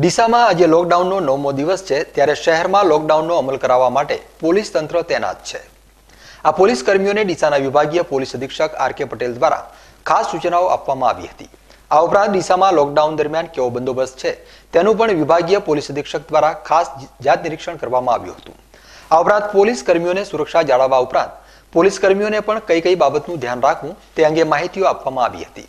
ડીસામાં આજે લોકડાઉનનો નવમો દિવસ છે ત્યારે શહેરમાં લોકડાઉનનો અમલ કરાવવા માટે પોલીસ તંત્ર તૈનાત છે આ પોલીસ કર્મીઓને ડીસાના વિભાગીય પોલીસ અધિક્ષક આર કે પટેલ દ્વારા ખાસ સૂચનાઓ આપવામાં આવી હતી આ ઉપરાંત ડીસામાં લોકડાઉન દરમિયાન કેવો બંદોબસ્ત છે તેનું પણ વિભાગીય પોલીસ અધિક્ષક દ્વારા ખાસ જાત નિરીક્ષણ કરવામાં આવ્યું હતું આ ઉપરાંત પોલીસ કર્મીઓને સુરક્ષા જાળવવા ઉપરાંત પોલીસ કર્મીઓને પણ કઈ કઈ બાબતનું ધ્યાન રાખવું તે અંગે માહિતીઓ આપવામાં આવી હતી